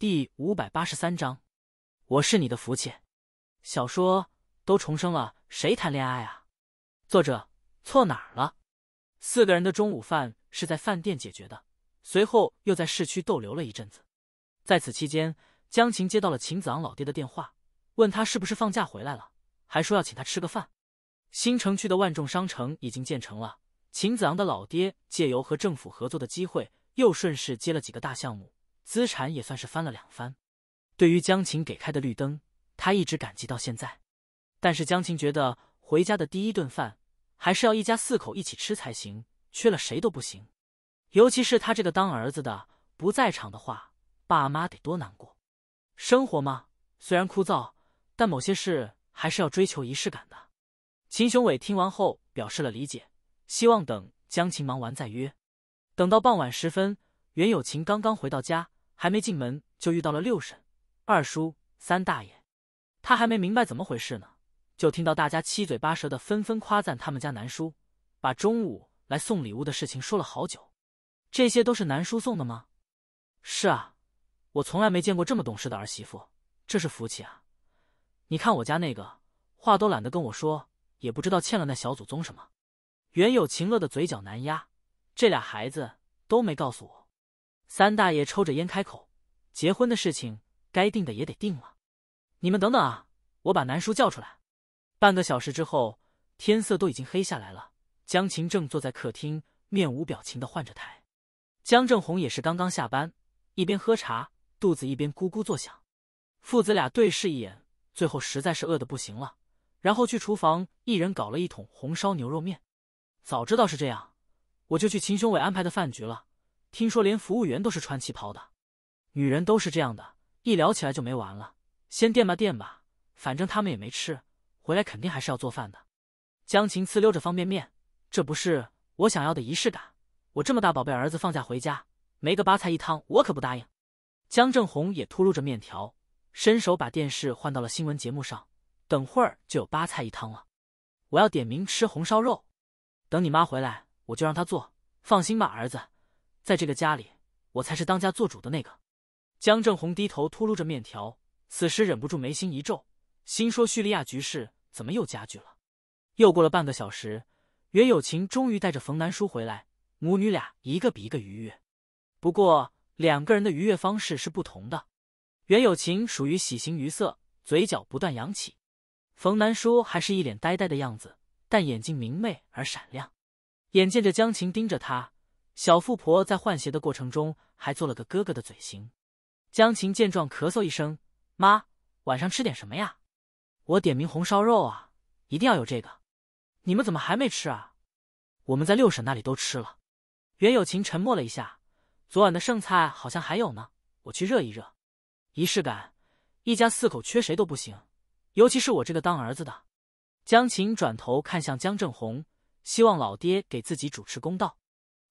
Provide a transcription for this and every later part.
第五百八十三章，我是你的福气。小说都重生了，谁谈恋爱啊？作者错哪儿了？四个人的中午饭是在饭店解决的，随后又在市区逗留了一阵子。在此期间，江晴接到了秦子昂老爹的电话，问他是不是放假回来了，还说要请他吃个饭。新城区的万众商城已经建成了，秦子昂的老爹借由和政府合作的机会，又顺势接了几个大项目。资产也算是翻了两番，对于江琴给开的绿灯，他一直感激到现在。但是江琴觉得回家的第一顿饭还是要一家四口一起吃才行，缺了谁都不行。尤其是他这个当儿子的不在场的话，爸妈得多难过。生活嘛，虽然枯燥，但某些事还是要追求仪式感的。秦雄伟听完后表示了理解，希望等江琴忙完再约。等到傍晚时分，袁有琴刚刚回到家。还没进门就遇到了六婶、二叔、三大爷，他还没明白怎么回事呢，就听到大家七嘴八舌的纷纷夸赞他们家南叔，把中午来送礼物的事情说了好久。这些都是南叔送的吗？是啊，我从来没见过这么懂事的儿媳妇，这是福气啊！你看我家那个，话都懒得跟我说，也不知道欠了那小祖宗什么。原有情乐的嘴角难压，这俩孩子都没告诉我。三大爷抽着烟开口：“结婚的事情，该定的也得定了。你们等等啊，我把南叔叫出来。”半个小时之后，天色都已经黑下来了。江琴正坐在客厅，面无表情的换着台。江正红也是刚刚下班，一边喝茶，肚子一边咕咕作响。父子俩对视一眼，最后实在是饿的不行了，然后去厨房一人搞了一桶红烧牛肉面。早知道是这样，我就去秦雄伟安排的饭局了。听说连服务员都是穿旗袍的，女人都是这样的，一聊起来就没完了。先垫吧垫吧，反正他们也没吃，回来肯定还是要做饭的。江晴呲溜着方便面，这不是我想要的仪式感。我这么大宝贝儿子放假回家，没个八菜一汤，我可不答应。江正红也秃噜着面条，伸手把电视换到了新闻节目上，等会儿就有八菜一汤了。我要点名吃红烧肉，等你妈回来我就让她做。放心吧，儿子。在这个家里，我才是当家做主的那个。江正红低头秃噜着面条，此时忍不住眉心一皱，心说：叙利亚局势怎么又加剧了？又过了半个小时，袁有情终于带着冯南叔回来，母女俩一个比一个愉悦。不过两个人的愉悦方式是不同的。袁有情属于喜形于色，嘴角不断扬起；冯南叔还是一脸呆呆的样子，但眼睛明媚而闪亮。眼见着江琴盯着他。小富婆在换鞋的过程中还做了个哥哥的嘴型。江琴见状，咳嗽一声：“妈，晚上吃点什么呀？我点名红烧肉啊，一定要有这个。你们怎么还没吃啊？我们在六婶那里都吃了。”袁有琴沉默了一下，昨晚的剩菜好像还有呢，我去热一热。仪式感，一家四口缺谁都不行，尤其是我这个当儿子的。江琴转头看向江正红，希望老爹给自己主持公道。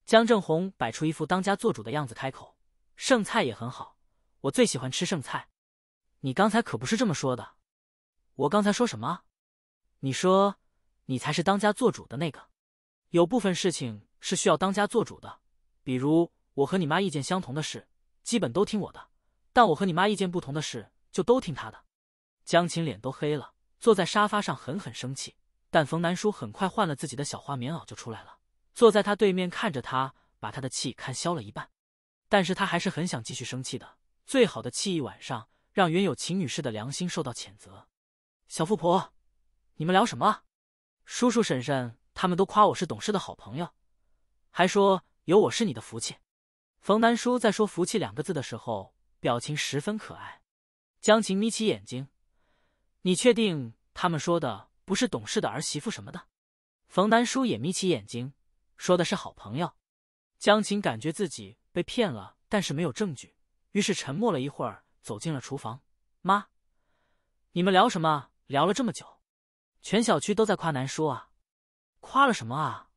江正红摆出一副当家做主的样子，开口：“剩菜也很好，我最喜欢吃剩菜。”你刚才可不是这么说的，我刚才说什么？你说你才是当家做主的那个。有部分事情是需要当家做主的，比如我和你妈意见相同的事，基本都听我的；但我和你妈意见不同的事，就都听他的。江琴脸都黑了，坐在沙发上狠狠生气。但冯南叔很快换了自己的小花棉袄就出来了。坐在他对面看着他，把他的气看消了一半，但是他还是很想继续生气的。最好的气一晚上，让原有秦女士的良心受到谴责。小富婆，你们聊什么叔叔婶婶他们都夸我是懂事的好朋友，还说有我是你的福气。冯南叔在说“福气”两个字的时候，表情十分可爱。江琴眯起眼睛，你确定他们说的不是懂事的儿媳妇什么的？冯南叔也眯起眼睛。说的是好朋友，江琴感觉自己被骗了，但是没有证据，于是沉默了一会儿，走进了厨房。妈，你们聊什么？聊了这么久，全小区都在夸南叔啊，夸了什么啊？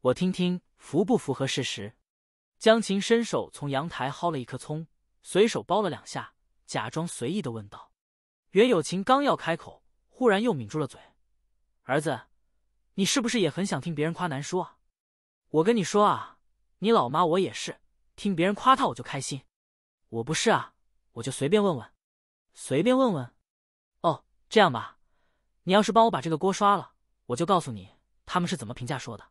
我听听符不符合事实。江琴伸手从阳台薅了一颗葱，随手剥了两下，假装随意的问道：“袁有琴刚要开口，忽然又抿住了嘴。儿子，你是不是也很想听别人夸南叔啊？”我跟你说啊，你老妈我也是，听别人夸她我就开心。我不是啊，我就随便问问，随便问问。哦，这样吧，你要是帮我把这个锅刷了，我就告诉你他们是怎么评价说的。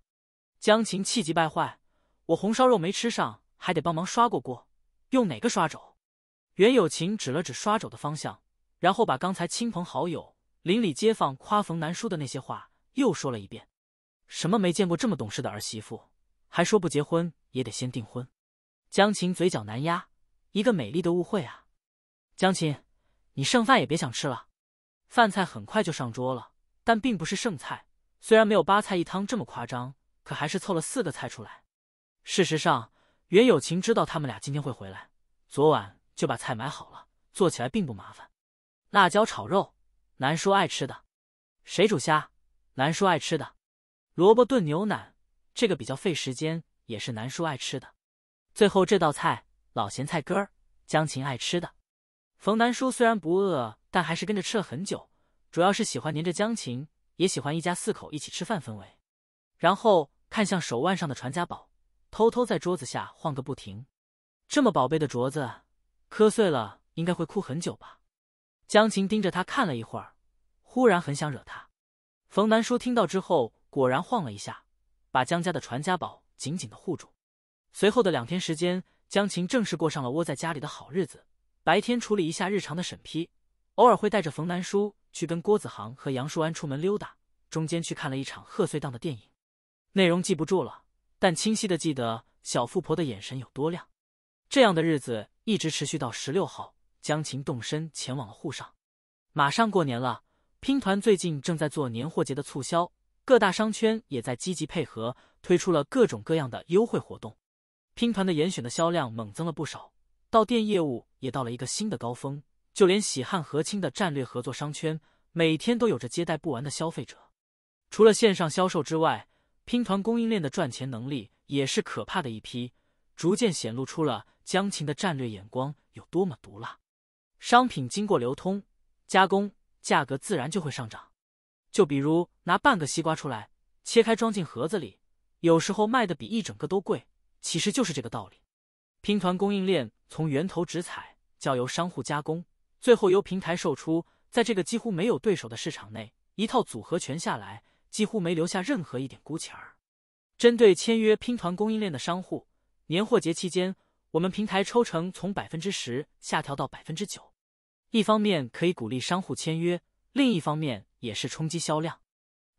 江琴气急败坏，我红烧肉没吃上，还得帮忙刷过锅，用哪个刷肘？袁有琴指了指刷肘的方向，然后把刚才亲朋好友、邻里街坊夸冯南叔的那些话又说了一遍。什么没见过这么懂事的儿媳妇？还说不结婚也得先订婚，江琴嘴角难压，一个美丽的误会啊！江琴，你剩饭也别想吃了。饭菜很快就上桌了，但并不是剩菜，虽然没有八菜一汤这么夸张，可还是凑了四个菜出来。事实上，袁有情知道他们俩今天会回来，昨晚就把菜买好了，做起来并不麻烦。辣椒炒肉，南叔爱吃的；水煮虾，南叔爱吃的；萝卜炖牛腩。这个比较费时间，也是南叔爱吃的。最后这道菜，老咸菜根儿，江琴爱吃的。冯南叔虽然不饿，但还是跟着吃了很久，主要是喜欢黏着江琴，也喜欢一家四口一起吃饭氛围。然后看向手腕上的传家宝，偷偷在桌子下晃个不停。这么宝贝的镯子，磕碎了应该会哭很久吧？江琴盯着他看了一会儿，忽然很想惹他。冯南叔听到之后，果然晃了一下。把江家的传家宝紧紧的护住。随后的两天时间，江琴正式过上了窝在家里的好日子。白天处理一下日常的审批，偶尔会带着冯南叔去跟郭子航和杨树安出门溜达。中间去看了一场贺岁档的电影，内容记不住了，但清晰的记得小富婆的眼神有多亮。这样的日子一直持续到十六号，江琴动身前往了沪上。马上过年了，拼团最近正在做年货节的促销。各大商圈也在积极配合，推出了各种各样的优惠活动，拼团的严选的销量猛增了不少，到店业务也到了一个新的高峰。就连喜汉和亲的战略合作商圈，每天都有着接待不完的消费者。除了线上销售之外，拼团供应链的赚钱能力也是可怕的一批，逐渐显露出了江琴的战略眼光有多么毒辣。商品经过流通加工，价格自然就会上涨。就比如拿半个西瓜出来，切开装进盒子里，有时候卖的比一整个都贵，其实就是这个道理。拼团供应链从源头直采，交由商户加工，最后由平台售出。在这个几乎没有对手的市场内，一套组合拳下来，几乎没留下任何一点孤钱儿。针对签约拼团供应链的商户，年货节期间，我们平台抽成从百分之十下调到百分之九，一方面可以鼓励商户签约，另一方面。也是冲击销量。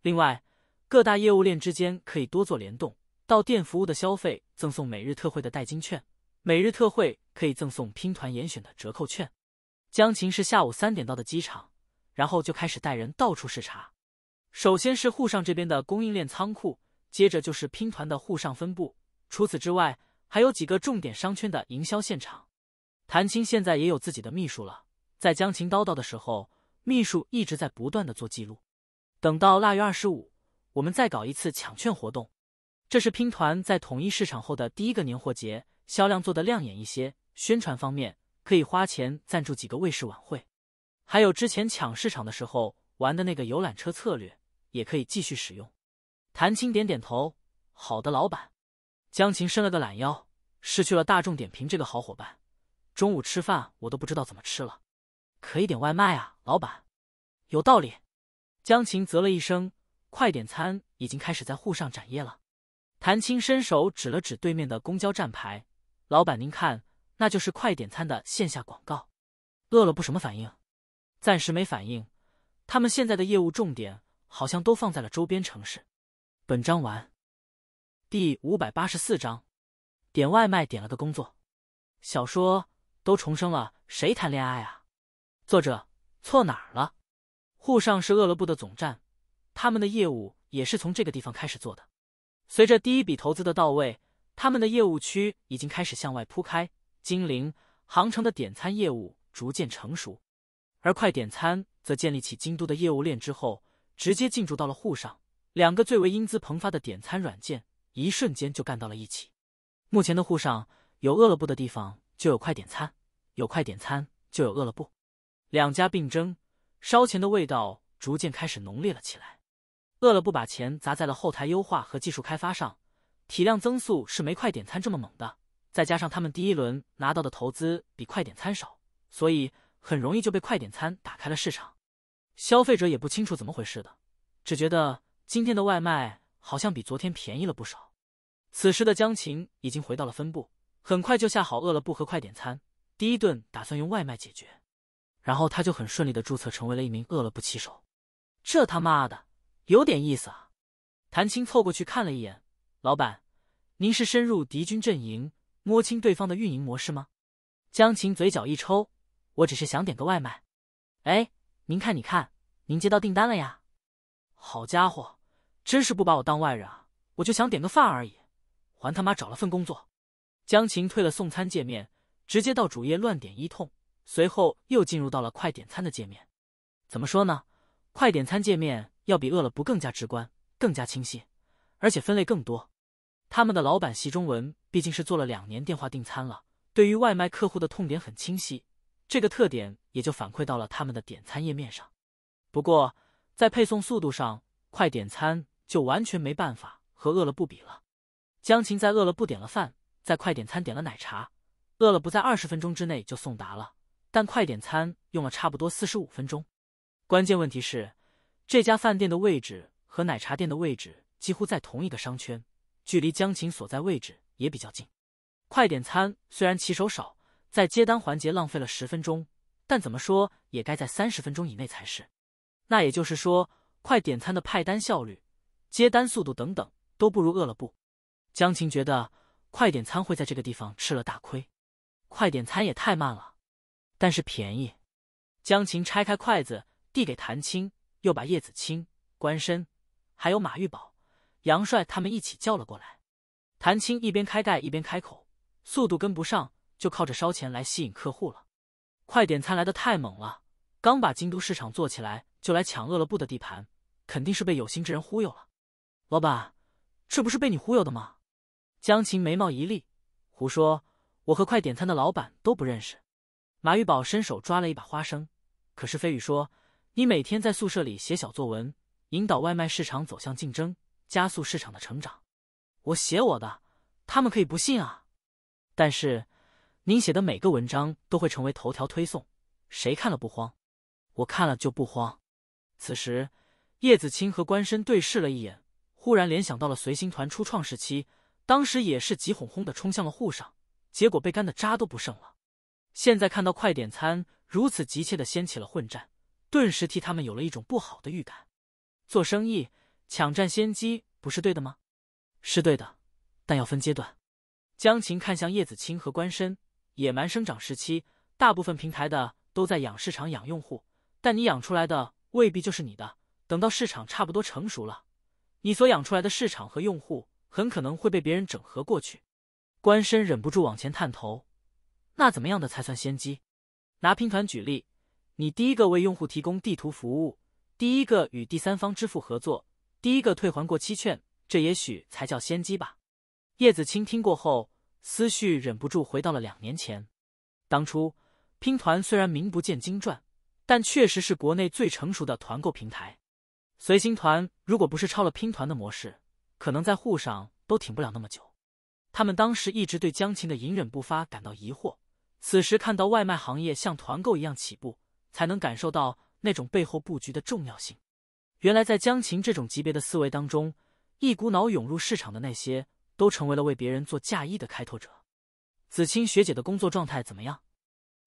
另外，各大业务链之间可以多做联动，到店服务的消费赠送每日特惠的代金券，每日特惠可以赠送拼团严选的折扣券。江琴是下午三点到的机场，然后就开始带人到处视察。首先是沪上这边的供应链仓库，接着就是拼团的沪上分部。除此之外，还有几个重点商圈的营销现场。谭青现在也有自己的秘书了，在江琴叨叨的时候。秘书一直在不断的做记录，等到腊月二十五，我们再搞一次抢券活动。这是拼团在统一市场后的第一个年货节，销量做的亮眼一些，宣传方面可以花钱赞助几个卫视晚会，还有之前抢市场的时候玩的那个游览车策略，也可以继续使用。谭青点点头，好的，老板。江琴伸了个懒腰，失去了大众点评这个好伙伴，中午吃饭我都不知道怎么吃了。可以点外卖啊，老板，有道理。江琴啧了一声，快点餐已经开始在沪上展业了。谭青伸手指了指对面的公交站牌，老板您看，那就是快点餐的线下广告。饿了不什么反应？暂时没反应。他们现在的业务重点好像都放在了周边城市。本章完。第五百八十四章，点外卖点了个工作。小说都重生了，谁谈恋爱啊？作者错哪儿了？沪上是饿了部的总站，他们的业务也是从这个地方开始做的。随着第一笔投资的到位，他们的业务区已经开始向外铺开。金灵航程的点餐业务逐渐成熟，而快点餐则建立起京都的业务链之后，直接进驻到了沪上。两个最为英姿勃发的点餐软件，一瞬间就干到了一起。目前的沪上有饿了不的地方，就有快点餐；有快点餐，就有饿了不。两家并争，烧钱的味道逐渐开始浓烈了起来。饿了不把钱砸在了后台优化和技术开发上，体量增速是没快点餐这么猛的。再加上他们第一轮拿到的投资比快点餐少，所以很容易就被快点餐打开了市场。消费者也不清楚怎么回事的，只觉得今天的外卖好像比昨天便宜了不少。此时的江琴已经回到了分部，很快就下好饿了不和快点餐第一顿，打算用外卖解决。然后他就很顺利的注册成为了一名饿了不起手，这他妈的有点意思啊！谭青凑过去看了一眼，老板，您是深入敌军阵营摸清对方的运营模式吗？江琴嘴角一抽，我只是想点个外卖。哎，您看，你看，您接到订单了呀！好家伙，真是不把我当外人啊！我就想点个饭而已，还他妈找了份工作。江琴退了送餐界面，直接到主页乱点一通。随后又进入到了快点餐的界面，怎么说呢？快点餐界面要比饿了不更加直观、更加清晰，而且分类更多。他们的老板席中文毕竟是做了两年电话订餐了，对于外卖客户的痛点很清晰，这个特点也就反馈到了他们的点餐页面上。不过在配送速度上，快点餐就完全没办法和饿了不比了。江琴在饿了不点了饭，在快点餐点了奶茶，饿了不在二十分钟之内就送达了。但快点餐用了差不多四十五分钟，关键问题是，这家饭店的位置和奶茶店的位置几乎在同一个商圈，距离江琴所在位置也比较近。快点餐虽然骑手少，在接单环节浪费了十分钟，但怎么说也该在三十分钟以内才是。那也就是说，快点餐的派单效率、接单速度等等都不如饿了不。江琴觉得快点餐会在这个地方吃了大亏，快点餐也太慢了。但是便宜，江琴拆开筷子递给谭青，又把叶子青、关深，还有马玉宝、杨帅他们一起叫了过来。谭青一边开盖一边开口，速度跟不上，就靠着烧钱来吸引客户了。快点餐来的太猛了，刚把京都市场做起来就来抢饿了部的地盘，肯定是被有心之人忽悠了。老板，这不是被你忽悠的吗？江琴眉毛一立，胡说，我和快点餐的老板都不认识。马玉宝伸手抓了一把花生，可是飞宇说：“你每天在宿舍里写小作文，引导外卖市场走向竞争，加速市场的成长。我写我的，他们可以不信啊。但是您写的每个文章都会成为头条推送，谁看了不慌？我看了就不慌。”此时，叶子青和关深对视了一眼，忽然联想到了随心团初创时期，当时也是急哄哄的冲向了沪上，结果被干的渣都不剩了。现在看到快点餐如此急切的掀起了混战，顿时替他们有了一种不好的预感。做生意抢占先机不是对的吗？是对的，但要分阶段。江琴看向叶子青和关深。野蛮生长时期，大部分平台的都在养市场、养用户，但你养出来的未必就是你的。等到市场差不多成熟了，你所养出来的市场和用户很可能会被别人整合过去。关深忍不住往前探头。那怎么样的才算先机？拿拼团举例，你第一个为用户提供地图服务，第一个与第三方支付合作，第一个退还过期券，这也许才叫先机吧。叶子青听过后，思绪忍不住回到了两年前。当初拼团虽然名不见经传，但确实是国内最成熟的团购平台。随心团如果不是抄了拼团的模式，可能在沪上都挺不了那么久。他们当时一直对江琴的隐忍不发感到疑惑。此时看到外卖行业像团购一样起步，才能感受到那种背后布局的重要性。原来在江琴这种级别的思维当中，一股脑涌入市场的那些，都成为了为别人做嫁衣的开拓者。子清学姐的工作状态怎么样？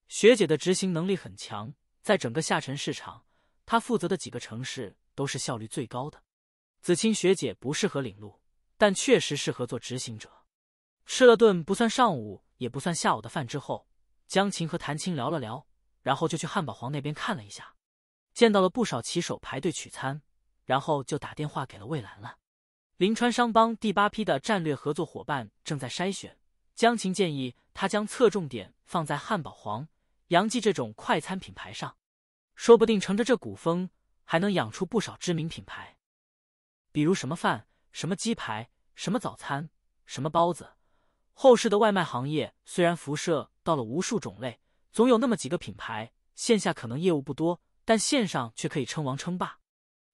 学姐的执行能力很强，在整个下沉市场，她负责的几个城市都是效率最高的。子清学姐不适合领路，但确实适合做执行者。吃了顿不算上午也不算下午的饭之后。江琴和谭青聊了聊，然后就去汉堡皇那边看了一下，见到了不少骑手排队取餐，然后就打电话给了魏兰了。临川商帮第八批的战略合作伙伴正在筛选，江琴建议他将侧重点放在汉堡皇、杨记这种快餐品牌上，说不定乘着这股风还能养出不少知名品牌，比如什么饭、什么鸡排、什么早餐、什么包子。后世的外卖行业虽然辐射。到了无数种类，总有那么几个品牌，线下可能业务不多，但线上却可以称王称霸。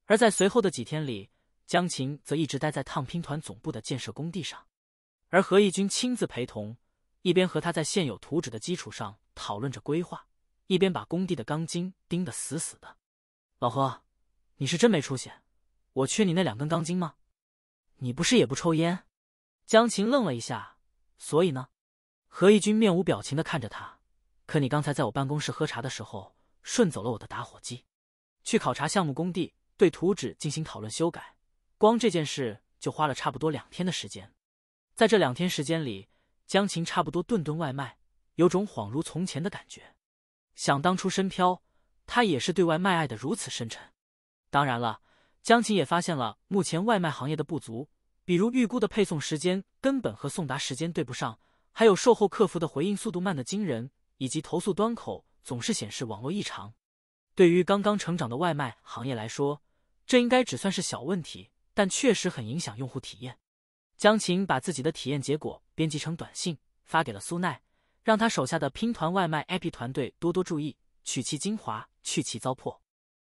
而在随后的几天里，江琴则一直待在烫拼团总部的建设工地上，而何义军亲自陪同，一边和他在现有图纸的基础上讨论着规划，一边把工地的钢筋钉得死死的。老何，你是真没出息？我缺你那两根钢筋吗？你不是也不抽烟？江琴愣了一下，所以呢？何一军面无表情的看着他，可你刚才在我办公室喝茶的时候，顺走了我的打火机。去考察项目工地，对图纸进行讨论修改，光这件事就花了差不多两天的时间。在这两天时间里，江琴差不多顿顿外卖，有种恍如从前的感觉。想当初深飘，他也是对外卖爱的如此深沉。当然了，江琴也发现了目前外卖行业的不足，比如预估的配送时间根本和送达时间对不上。还有售后客服的回应速度慢的惊人，以及投诉端口总是显示网络异常。对于刚刚成长的外卖行业来说，这应该只算是小问题，但确实很影响用户体验。江琴把自己的体验结果编辑成短信发给了苏奈，让他手下的拼团外卖 APP 团队多多注意，取其精华，去其糟粕。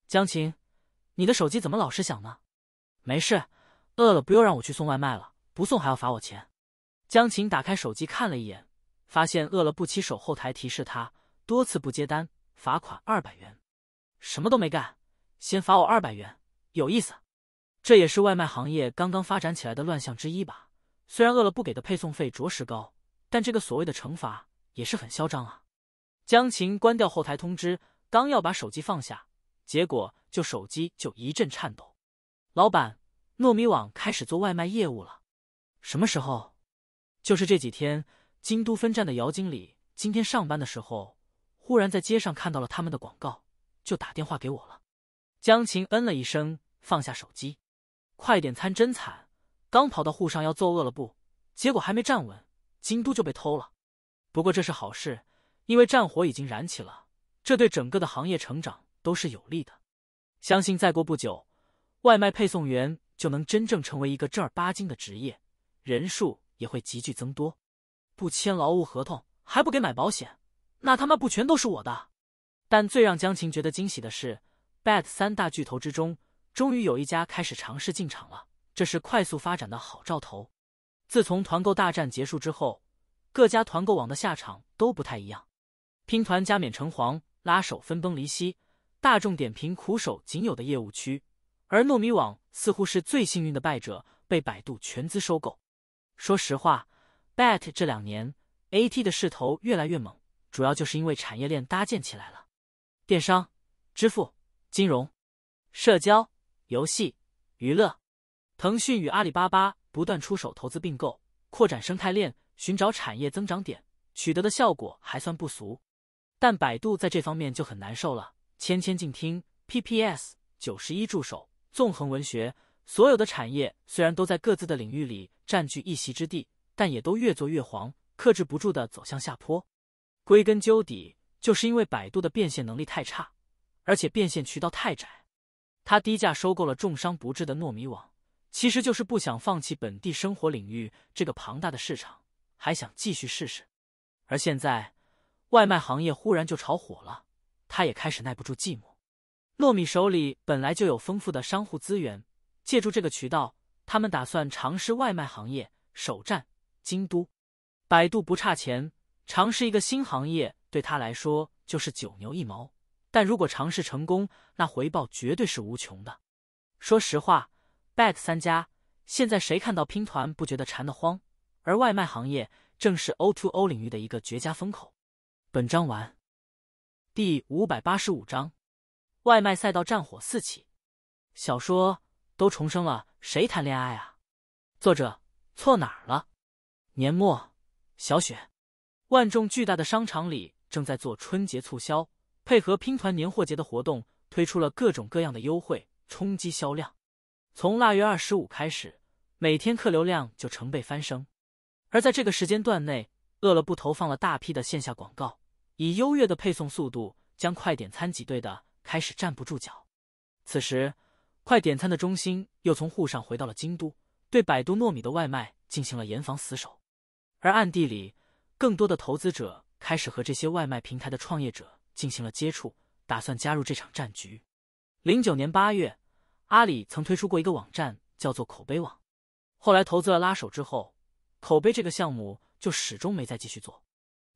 江琴，你的手机怎么老是响呢？没事，饿了不用让我去送外卖了，不送还要罚我钱。江琴打开手机看了一眼，发现饿了不起手后台提示他多次不接单，罚款二百元。什么都没干，先罚我二百元，有意思。这也是外卖行业刚刚发展起来的乱象之一吧？虽然饿了不给的配送费着实高，但这个所谓的惩罚也是很嚣张啊！江琴关掉后台通知，刚要把手机放下，结果就手机就一阵颤抖。老板，糯米网开始做外卖业务了，什么时候？就是这几天，京都分站的姚经理今天上班的时候，忽然在街上看到了他们的广告，就打电话给我了。江琴嗯了一声，放下手机。快点餐真惨，刚跑到沪上要揍饿了不，结果还没站稳，京都就被偷了。不过这是好事，因为战火已经燃起了，这对整个的行业成长都是有利的。相信再过不久，外卖配送员就能真正成为一个正儿八经的职业，人数。也会急剧增多，不签劳务合同还不给买保险，那他妈不全都是我的？但最让江琴觉得惊喜的是，BAT 三大巨头之中，终于有一家开始尝试进场了，这是快速发展的好兆头。自从团购大战结束之后，各家团购网的下场都不太一样，拼团加冕城皇，拉手分崩离析，大众点评苦守仅有的业务区，而糯米网似乎是最幸运的败者，被百度全资收购。说实话，BAT 这两年 AT 的势头越来越猛，主要就是因为产业链搭建起来了。电商、支付、金融、社交、游戏、娱乐，腾讯与阿里巴巴不断出手投资并购，扩展生态链，寻找产业增长点，取得的效果还算不俗。但百度在这方面就很难受了。千千静听、PPS、九十一助手、纵横文学，所有的产业虽然都在各自的领域里。占据一席之地，但也都越做越黄，克制不住的走向下坡。归根究底，就是因为百度的变现能力太差，而且变现渠道太窄。他低价收购了重伤不治的糯米网，其实就是不想放弃本地生活领域这个庞大的市场，还想继续试试。而现在，外卖行业忽然就炒火了，他也开始耐不住寂寞。糯米手里本来就有丰富的商户资源，借助这个渠道。他们打算尝试外卖行业，首站京都。百度不差钱，尝试一个新行业对他来说就是九牛一毛。但如果尝试成功，那回报绝对是无穷的。说实话，BAT 三家现在谁看到拼团不觉得馋得慌？而外卖行业正是 O2O 领域的一个绝佳风口。本章完。第五百八十五章：外卖赛道战火四起。小说都重生了。谁谈恋爱啊？作者错哪儿了？年末，小雪，万众巨大的商场里正在做春节促销，配合拼团年货节的活动，推出了各种各样的优惠，冲击销量。从腊月二十五开始，每天客流量就成倍翻升。而在这个时间段内，饿了不投放了大批的线下广告，以优越的配送速度，将快点餐挤兑的开始站不住脚。此时。快点餐的中心又从沪上回到了京都，对百度糯米的外卖进行了严防死守。而暗地里，更多的投资者开始和这些外卖平台的创业者进行了接触，打算加入这场战局。零九年八月，阿里曾推出过一个网站，叫做口碑网。后来投资了拉手之后，口碑这个项目就始终没再继续做。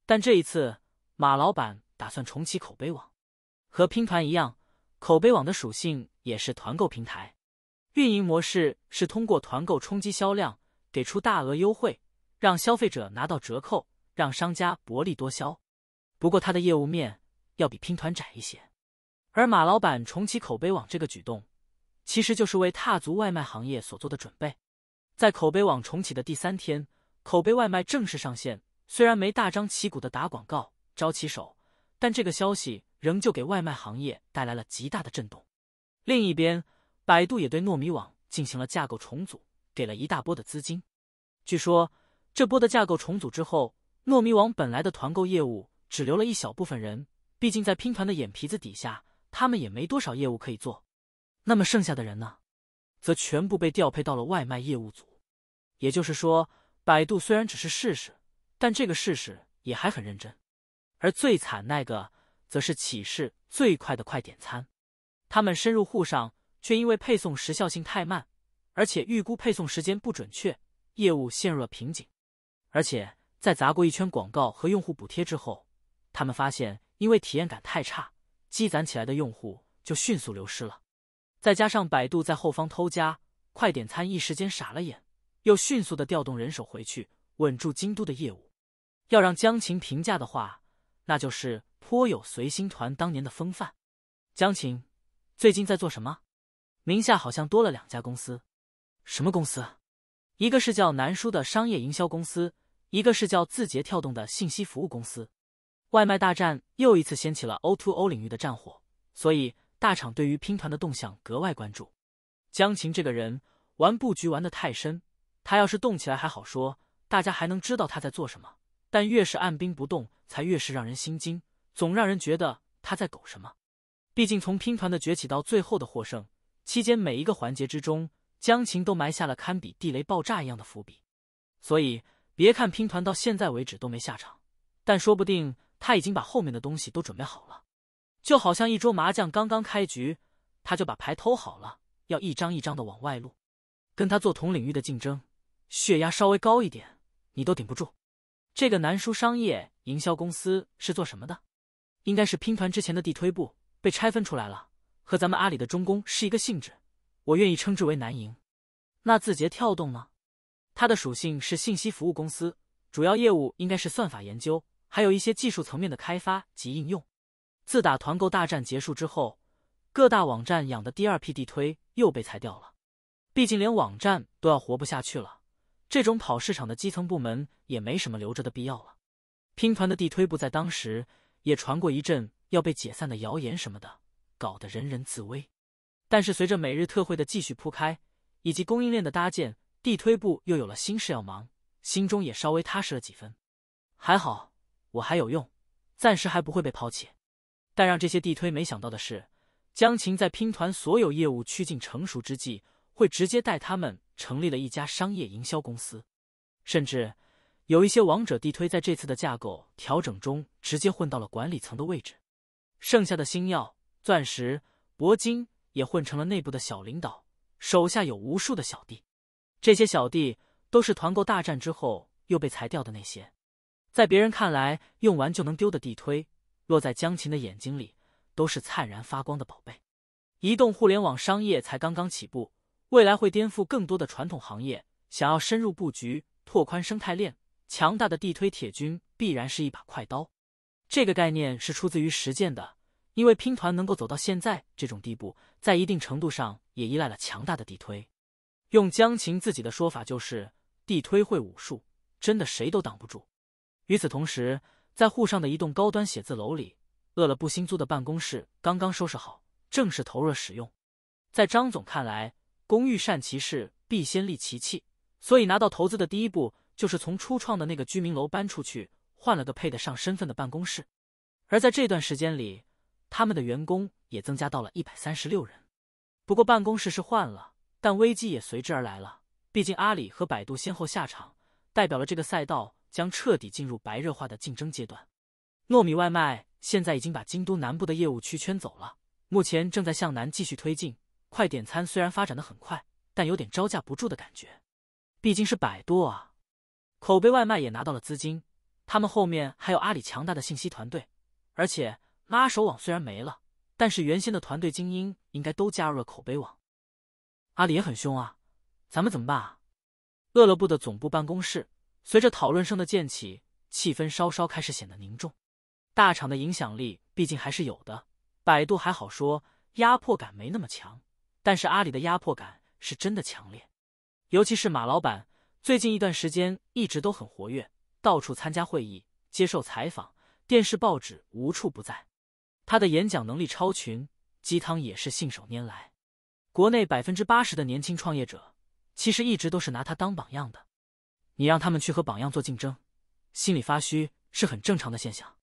但这一次，马老板打算重启口碑网，和拼团一样，口碑网的属性。也是团购平台，运营模式是通过团购冲击销量，给出大额优惠，让消费者拿到折扣，让商家薄利多销。不过，他的业务面要比拼团窄一些。而马老板重启口碑网这个举动，其实就是为踏足外卖行业所做的准备。在口碑网重启的第三天，口碑外卖正式上线。虽然没大张旗鼓的打广告、招骑手，但这个消息仍旧给外卖行业带来了极大的震动。另一边，百度也对糯米网进行了架构重组，给了一大波的资金。据说这波的架构重组之后，糯米网本来的团购业务只留了一小部分人，毕竟在拼团的眼皮子底下，他们也没多少业务可以做。那么剩下的人呢，则全部被调配到了外卖业务组。也就是说，百度虽然只是试试，但这个试试也还很认真。而最惨那个，则是启事最快的快点餐。他们深入沪上，却因为配送时效性太慢，而且预估配送时间不准确，业务陷入了瓶颈。而且在砸过一圈广告和用户补贴之后，他们发现因为体验感太差，积攒起来的用户就迅速流失了。再加上百度在后方偷家，快点餐一时间傻了眼，又迅速的调动人手回去稳住京都的业务。要让江晴评价的话，那就是颇有随心团当年的风范。江晴。最近在做什么？名下好像多了两家公司，什么公司？一个是叫南叔的商业营销公司，一个是叫字节跳动的信息服务公司。外卖大战又一次掀起了 O2O 领域的战火，所以大厂对于拼团的动向格外关注。江琴这个人玩布局玩的太深，他要是动起来还好说，大家还能知道他在做什么。但越是按兵不动，才越是让人心惊，总让人觉得他在搞什么。毕竟，从拼团的崛起到最后的获胜期间，每一个环节之中，江琴都埋下了堪比地雷爆炸一样的伏笔。所以，别看拼团到现在为止都没下场，但说不定他已经把后面的东西都准备好了。就好像一桌麻将刚刚开局，他就把牌偷好了，要一张一张的往外露。跟他做同领域的竞争，血压稍微高一点，你都顶不住。这个南叔商业营销公司是做什么的？应该是拼团之前的地推部。被拆分出来了，和咱们阿里的中公是一个性质，我愿意称之为南营。那字节跳动呢？它的属性是信息服务公司，主要业务应该是算法研究，还有一些技术层面的开发及应用。自打团购大战结束之后，各大网站养的第二批地推又被裁掉了，毕竟连网站都要活不下去了，这种跑市场的基层部门也没什么留着的必要了。拼团的地推部在当时也传过一阵。要被解散的谣言什么的，搞得人人自危。但是随着每日特惠的继续铺开，以及供应链的搭建，地推部又有了新事要忙，心中也稍微踏实了几分。还好，我还有用，暂时还不会被抛弃。但让这些地推没想到的是，江琴在拼团所有业务趋近成熟之际，会直接带他们成立了一家商业营销公司，甚至有一些王者地推在这次的架构调整中，直接混到了管理层的位置。剩下的星耀、钻石、铂金也混成了内部的小领导，手下有无数的小弟。这些小弟都是团购大战之后又被裁掉的那些，在别人看来用完就能丢的地推，落在江琴的眼睛里都是灿然发光的宝贝。移动互联网商业才刚刚起步，未来会颠覆更多的传统行业。想要深入布局、拓宽生态链，强大的地推铁军必然是一把快刀。这个概念是出自于实践的。因为拼团能够走到现在这种地步，在一定程度上也依赖了强大的地推。用江琴自己的说法，就是地推会武术，真的谁都挡不住。与此同时，在沪上的一栋高端写字楼里，饿了不新租的办公室刚刚收拾好，正式投入使用。在张总看来，工欲善其事，必先利其器，所以拿到投资的第一步，就是从初创的那个居民楼搬出去，换了个配得上身份的办公室。而在这段时间里，他们的员工也增加到了一百三十六人，不过办公室是换了，但危机也随之而来了。毕竟阿里和百度先后下场，代表了这个赛道将彻底进入白热化的竞争阶段。糯米外卖现在已经把京都南部的业务区圈走了，目前正在向南继续推进。快点餐虽然发展的很快，但有点招架不住的感觉。毕竟是百度啊，口碑外卖也拿到了资金，他们后面还有阿里强大的信息团队，而且。拉手网虽然没了，但是原先的团队精英应该都加入了口碑网。阿里也很凶啊，咱们怎么办啊？饿了么的总部办公室，随着讨论声的渐起，气氛稍稍开始显得凝重。大厂的影响力毕竟还是有的，百度还好说，压迫感没那么强，但是阿里的压迫感是真的强烈。尤其是马老板，最近一段时间一直都很活跃，到处参加会议、接受采访，电视、报纸无处不在。他的演讲能力超群，鸡汤也是信手拈来。国内百分之八十的年轻创业者其实一直都是拿他当榜样的，你让他们去和榜样做竞争，心里发虚是很正常的现象。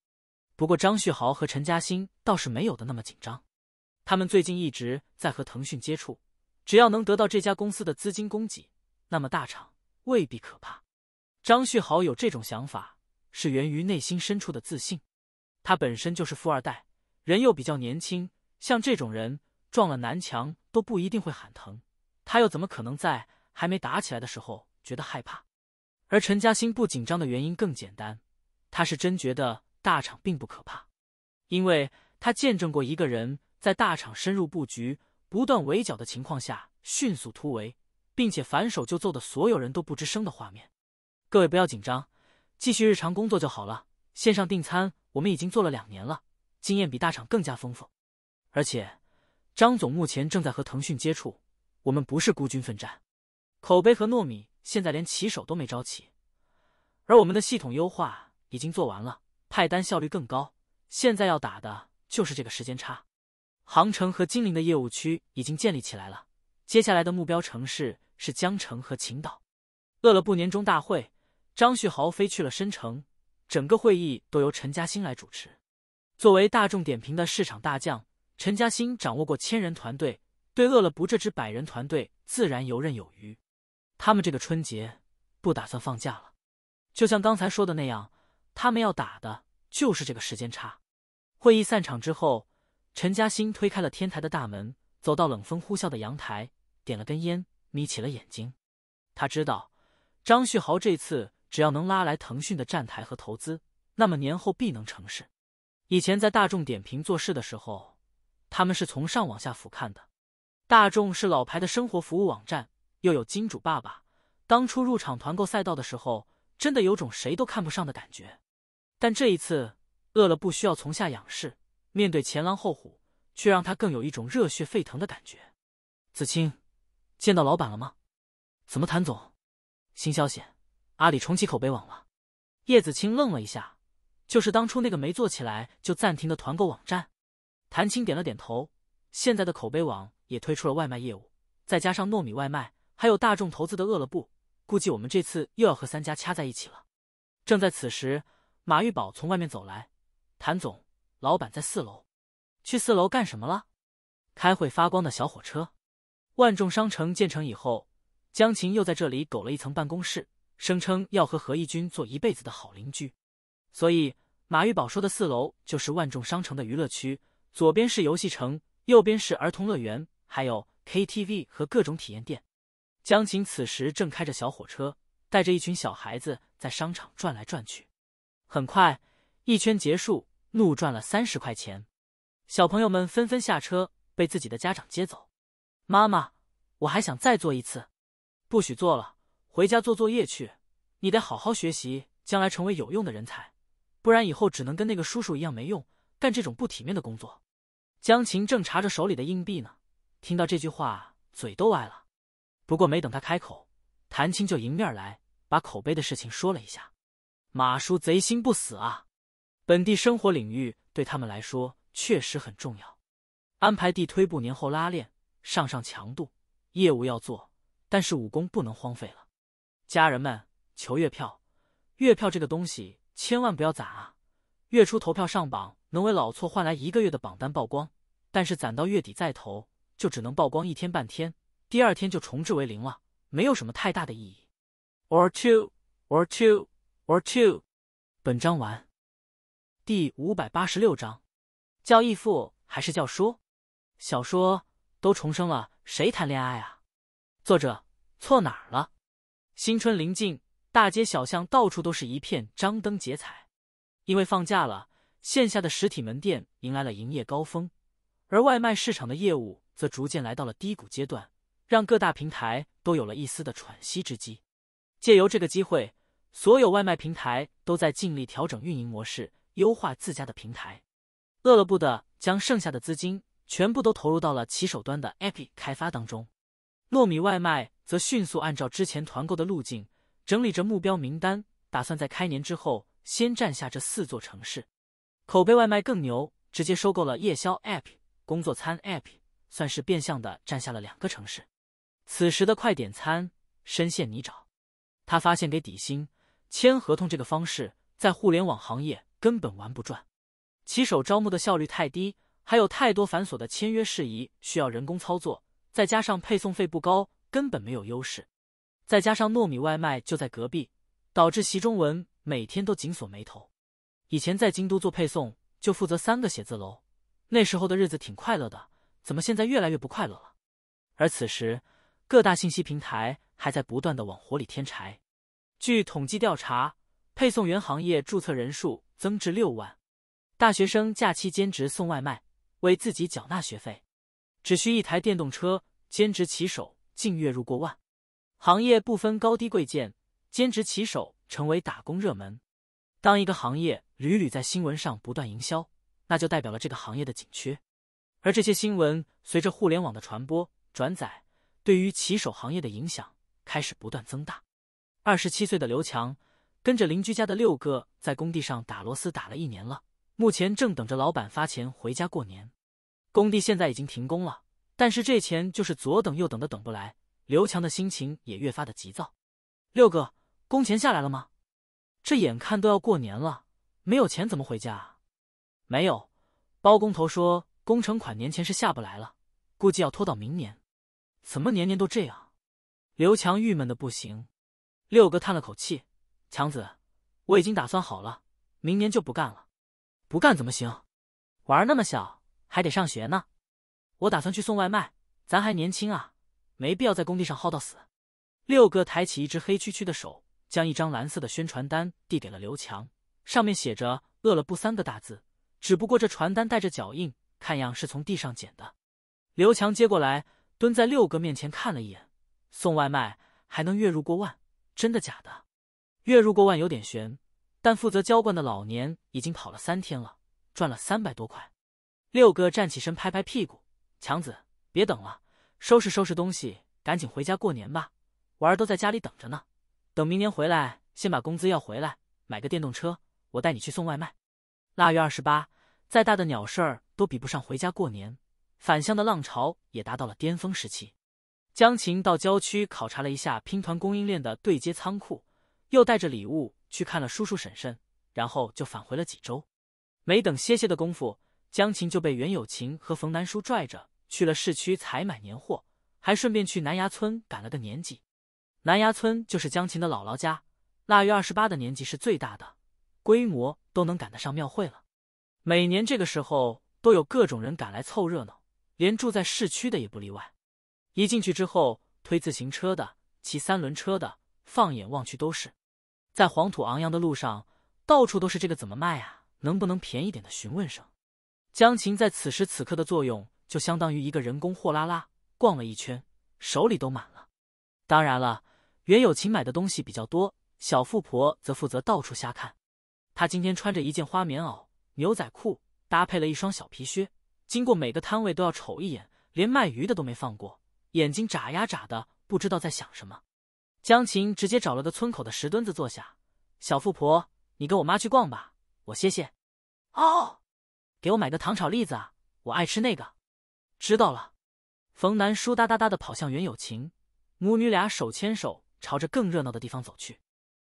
不过张旭豪和陈嘉欣倒是没有的那么紧张，他们最近一直在和腾讯接触，只要能得到这家公司的资金供给，那么大厂未必可怕。张旭豪有这种想法，是源于内心深处的自信，他本身就是富二代。人又比较年轻，像这种人撞了南墙都不一定会喊疼，他又怎么可能在还没打起来的时候觉得害怕？而陈嘉欣不紧张的原因更简单，他是真觉得大厂并不可怕，因为他见证过一个人在大厂深入布局、不断围剿的情况下迅速突围，并且反手就揍的所有人都不吱声的画面。各位不要紧张，继续日常工作就好了。线上订餐我们已经做了两年了。经验比大厂更加丰富，而且张总目前正在和腾讯接触，我们不是孤军奋战。口碑和糯米现在连骑手都没招齐，而我们的系统优化已经做完了，派单效率更高。现在要打的就是这个时间差。杭城和金陵的业务区已经建立起来了，接下来的目标城市是江城和青岛。乐乐不年终大会，张旭豪飞去了申城，整个会议都由陈嘉欣来主持。作为大众点评的市场大将，陈嘉兴掌握过千人团队，对饿了不这支百人团队自然游刃有余。他们这个春节不打算放假了，就像刚才说的那样，他们要打的就是这个时间差。会议散场之后，陈嘉兴推开了天台的大门，走到冷风呼啸的阳台，点了根烟，眯起了眼睛。他知道，张旭豪这次只要能拉来腾讯的站台和投资，那么年后必能成事。以前在大众点评做事的时候，他们是从上往下俯瞰的。大众是老牌的生活服务网站，又有金主爸爸，当初入场团购赛道的时候，真的有种谁都看不上的感觉。但这一次，饿了不需要从下仰视，面对前狼后虎，却让他更有一种热血沸腾的感觉。子清，见到老板了吗？怎么，谭总？新消息，阿里重启口碑网了。叶子清愣了一下。就是当初那个没做起来就暂停的团购网站，谭青点了点头。现在的口碑网也推出了外卖业务，再加上糯米外卖，还有大众投资的饿了不，估计我们这次又要和三家掐在一起了。正在此时，马玉宝从外面走来：“谭总，老板在四楼，去四楼干什么了？”“开会。”发光的小火车，万众商城建成以后，江琴又在这里苟了一层办公室，声称要和何义军做一辈子的好邻居。所以，马玉宝说的四楼就是万众商城的娱乐区，左边是游戏城，右边是儿童乐园，还有 KTV 和各种体验店。江琴此时正开着小火车，带着一群小孩子在商场转来转去。很快，一圈结束，怒赚了三十块钱。小朋友们纷纷下车，被自己的家长接走。妈妈，我还想再做一次。不许做了，回家做作业去。你得好好学习，将来成为有用的人才。不然以后只能跟那个叔叔一样没用，干这种不体面的工作。江琴正查着手里的硬币呢，听到这句话，嘴都歪了。不过没等他开口，谭青就迎面来，把口碑的事情说了一下。马叔贼心不死啊，本地生活领域对他们来说确实很重要。安排地推部年后拉练，上上强度，业务要做，但是武功不能荒废了。家人们，求月票，月票这个东西。千万不要攒啊！月初投票上榜，能为老错换来一个月的榜单曝光。但是攒到月底再投，就只能曝光一天半天，第二天就重置为零了，没有什么太大的意义。Or two, or two, or two。本章完。第五百八十六章，叫义父还是叫叔？小说都重生了，谁谈恋爱啊？作者错哪儿了？新春临近。大街小巷到处都是一片张灯结彩，因为放假了，线下的实体门店迎来了营业高峰，而外卖市场的业务则逐渐来到了低谷阶段，让各大平台都有了一丝的喘息之机。借由这个机会，所有外卖平台都在尽力调整运营模式，优化自家的平台。饿了不的将剩下的资金全部都投入到了骑手端的 APP 开发当中，糯米外卖则迅速按照之前团购的路径。整理着目标名单，打算在开年之后先占下这四座城市。口碑外卖更牛，直接收购了夜宵 app、工作餐 app，算是变相的占下了两个城市。此时的快点餐深陷泥沼，他发现给底薪签合同这个方式在互联网行业根本玩不转。骑手招募的效率太低，还有太多繁琐的签约事宜需要人工操作，再加上配送费不高，根本没有优势。再加上糯米外卖就在隔壁，导致席中文每天都紧锁眉头。以前在京都做配送，就负责三个写字楼，那时候的日子挺快乐的。怎么现在越来越不快乐了？而此时，各大信息平台还在不断的往火里添柴。据统计调查，配送员行业注册人数增至六万。大学生假期兼职送外卖，为自己缴纳学费，只需一台电动车，兼职骑手净月入过万。行业不分高低贵贱，兼职骑手成为打工热门。当一个行业屡屡在新闻上不断营销，那就代表了这个行业的紧缺。而这些新闻随着互联网的传播转载，对于骑手行业的影响开始不断增大。二十七岁的刘强跟着邻居家的六哥在工地上打螺丝打了一年了，目前正等着老板发钱回家过年。工地现在已经停工了，但是这钱就是左等右等的等不来。刘强的心情也越发的急躁。六哥，工钱下来了吗？这眼看都要过年了，没有钱怎么回家？没有，包工头说工程款年前是下不来了，估计要拖到明年。怎么年年都这样？刘强郁闷的不行。六哥叹了口气：“强子，我已经打算好了，明年就不干了。不干怎么行？娃那么小，还得上学呢。我打算去送外卖，咱还年轻啊。”没必要在工地上耗到死。六哥抬起一只黑黢黢的手，将一张蓝色的宣传单递给了刘强，上面写着“饿了不”三个大字。只不过这传单带着脚印，看样是从地上捡的。刘强接过来，蹲在六哥面前看了一眼，送外卖还能月入过万，真的假的？月入过万有点悬，但负责浇灌的老年已经跑了三天了，赚了三百多块。六哥站起身，拍拍屁股，强子，别等了。收拾收拾东西，赶紧回家过年吧，娃儿都在家里等着呢。等明年回来，先把工资要回来，买个电动车，我带你去送外卖。腊月二十八，再大的鸟事儿都比不上回家过年，返乡的浪潮也达到了巅峰时期。江琴到郊区考察了一下拼团供应链的对接仓库，又带着礼物去看了叔叔婶婶，然后就返回了济州。没等歇歇的功夫，江琴就被袁有琴和冯南叔拽着。去了市区采买年货，还顺便去南崖村赶了个年祭。南崖村就是江琴的姥姥家。腊月二十八的年纪是最大的，规模都能赶得上庙会了。每年这个时候都有各种人赶来凑热闹，连住在市区的也不例外。一进去之后，推自行车的、骑三轮车的，放眼望去都是。在黄土昂扬的路上，到处都是这个怎么卖啊？能不能便宜点的询问声。江琴在此时此刻的作用。就相当于一个人工货拉拉逛了一圈，手里都满了。当然了，袁有琴买的东西比较多，小富婆则负责到处瞎看。她今天穿着一件花棉袄、牛仔裤，搭配了一双小皮靴，经过每个摊位都要瞅一眼，连卖鱼的都没放过，眼睛眨呀眨的，不知道在想什么。江琴直接找了个村口的石墩子坐下：“小富婆，你跟我妈去逛吧，我歇歇。”“哦，给我买个糖炒栗子啊，我爱吃那个。”知道了，冯楠书哒哒哒的跑向袁有情，母女俩手牵手朝着更热闹的地方走去。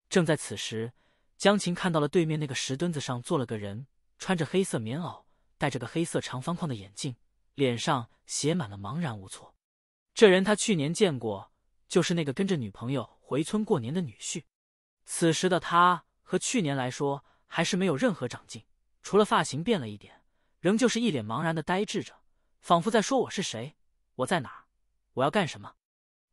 正在此时，江琴看到了对面那个石墩子上坐了个人，穿着黑色棉袄，戴着个黑色长方框的眼镜，脸上写满了茫然无措。这人他去年见过，就是那个跟着女朋友回村过年的女婿。此时的他和去年来说还是没有任何长进，除了发型变了一点，仍旧是一脸茫然的呆滞着。仿佛在说我是谁，我在哪儿，我要干什么。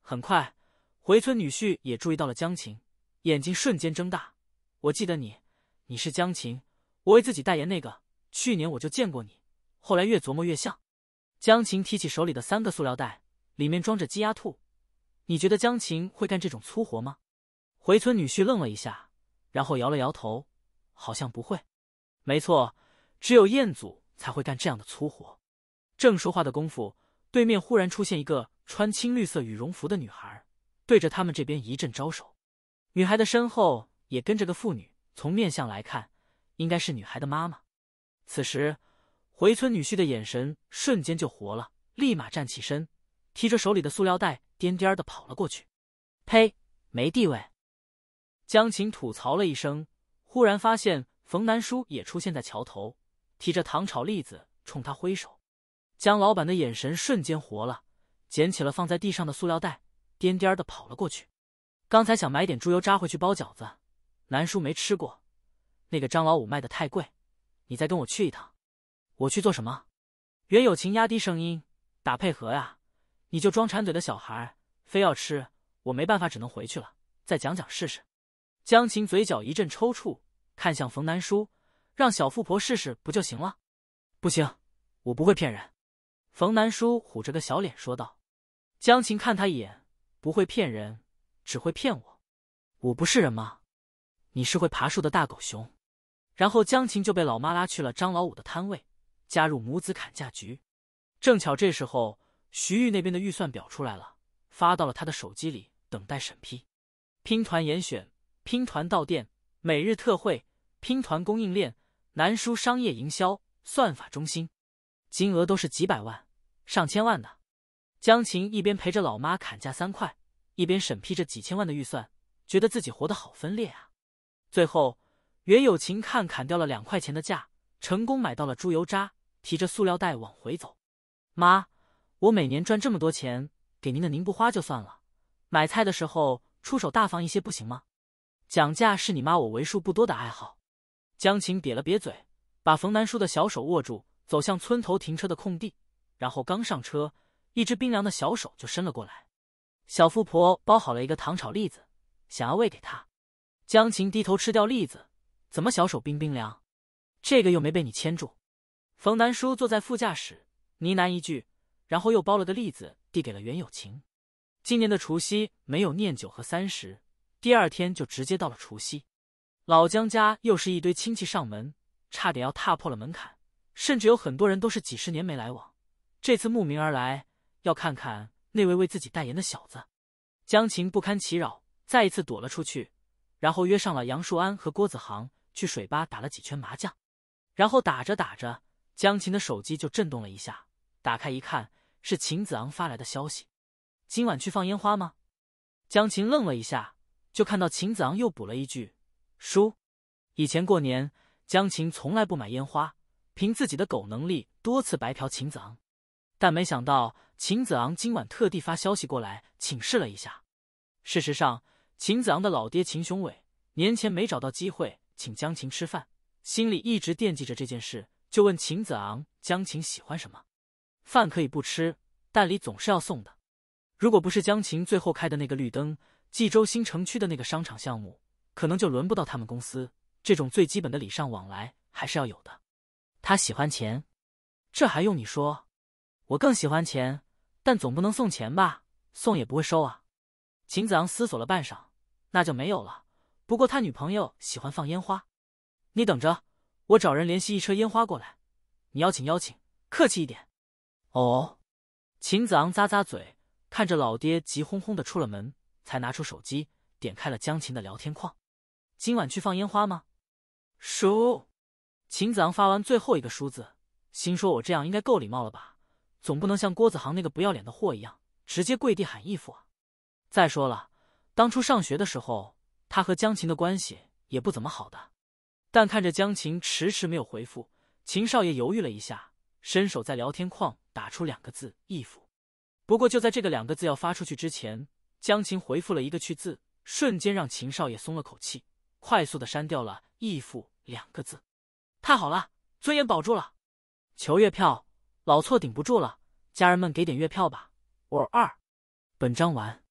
很快，回村女婿也注意到了江琴，眼睛瞬间睁大。我记得你，你是江琴，我为自己代言那个。去年我就见过你，后来越琢磨越像。江琴提起手里的三个塑料袋，里面装着鸡鸭兔。你觉得江琴会干这种粗活吗？回村女婿愣了一下，然后摇了摇头，好像不会。没错，只有彦祖才会干这样的粗活。正说话的功夫，对面忽然出现一个穿青绿色羽绒服的女孩，对着他们这边一阵招手。女孩的身后也跟着个妇女，从面相来看，应该是女孩的妈妈。此时，回村女婿的眼神瞬间就活了，立马站起身，提着手里的塑料袋，颠颠的跑了过去。呸，没地位！江琴吐槽了一声，忽然发现冯南叔也出现在桥头，提着糖炒栗子冲他挥手。江老板的眼神瞬间活了，捡起了放在地上的塑料袋，颠颠的跑了过去。刚才想买点猪油渣回去包饺子，南叔没吃过，那个张老五卖的太贵。你再跟我去一趟，我去做什么？袁有情压低声音，打配合呀，你就装馋嘴的小孩，非要吃，我没办法，只能回去了。再讲讲试试。江琴嘴角一阵抽搐，看向冯南叔，让小富婆试试不就行了？不行，我不会骗人。冯南叔虎着个小脸说道：“江琴看他一眼，不会骗人，只会骗我。我不是人吗？你是会爬树的大狗熊。”然后江琴就被老妈拉去了张老五的摊位，加入母子砍价局。正巧这时候，徐玉那边的预算表出来了，发到了他的手机里，等待审批。拼团严选，拼团到店，每日特惠，拼团供应链，南叔商业营销算法中心，金额都是几百万。上千万的，江琴一边陪着老妈砍价三块，一边审批着几千万的预算，觉得自己活得好分裂啊。最后，袁有琴看砍掉了两块钱的价，成功买到了猪油渣，提着塑料袋往回走。妈，我每年赚这么多钱给您的，您不花就算了，买菜的时候出手大方一些不行吗？讲价是你妈我为数不多的爱好。江琴瘪了瘪嘴，把冯南叔的小手握住，走向村头停车的空地。然后刚上车，一只冰凉的小手就伸了过来。小富婆包好了一个糖炒栗子，想要喂给他。江琴低头吃掉栗子，怎么小手冰冰凉？这个又没被你牵住。冯南叔坐在副驾驶，呢喃一句，然后又包了个栗子递给了袁有情。今年的除夕没有念九和三十，第二天就直接到了除夕。老江家又是一堆亲戚上门，差点要踏破了门槛，甚至有很多人都是几十年没来往。这次慕名而来，要看看那位为自己代言的小子。江琴不堪其扰，再一次躲了出去，然后约上了杨树安和郭子航去水吧打了几圈麻将。然后打着打着，江琴的手机就震动了一下，打开一看，是秦子昂发来的消息：“今晚去放烟花吗？”江琴愣了一下，就看到秦子昂又补了一句：“叔，以前过年江琴从来不买烟花，凭自己的狗能力多次白嫖秦子昂。”但没想到，秦子昂今晚特地发消息过来请示了一下。事实上，秦子昂的老爹秦雄伟年前没找到机会请江琴吃饭，心里一直惦记着这件事，就问秦子昂：江琴喜欢什么？饭可以不吃，但礼总是要送的。如果不是江琴最后开的那个绿灯，冀州新城区的那个商场项目可能就轮不到他们公司。这种最基本的礼尚往来还是要有的。他喜欢钱，这还用你说？我更喜欢钱，但总不能送钱吧？送也不会收啊。秦子昂思索了半晌，那就没有了。不过他女朋友喜欢放烟花，你等着，我找人联系一车烟花过来。你邀请邀请，客气一点。哦。秦子昂咂咂嘴，看着老爹急哄哄的出了门，才拿出手机，点开了江琴的聊天框：“今晚去放烟花吗？”叔。秦子昂发完最后一个叔字，心说：“我这样应该够礼貌了吧？”总不能像郭子航那个不要脸的货一样，直接跪地喊义父啊！再说了，当初上学的时候，他和江琴的关系也不怎么好的。但看着江琴迟迟没有回复，秦少爷犹豫了一下，伸手在聊天框打出两个字“义父”。不过就在这个两个字要发出去之前，江琴回复了一个“去”字，瞬间让秦少爷松了口气，快速的删掉了“义父”两个字。太好了，尊严保住了！求月票。老错顶不住了，家人们给点月票吧！我二，本章完。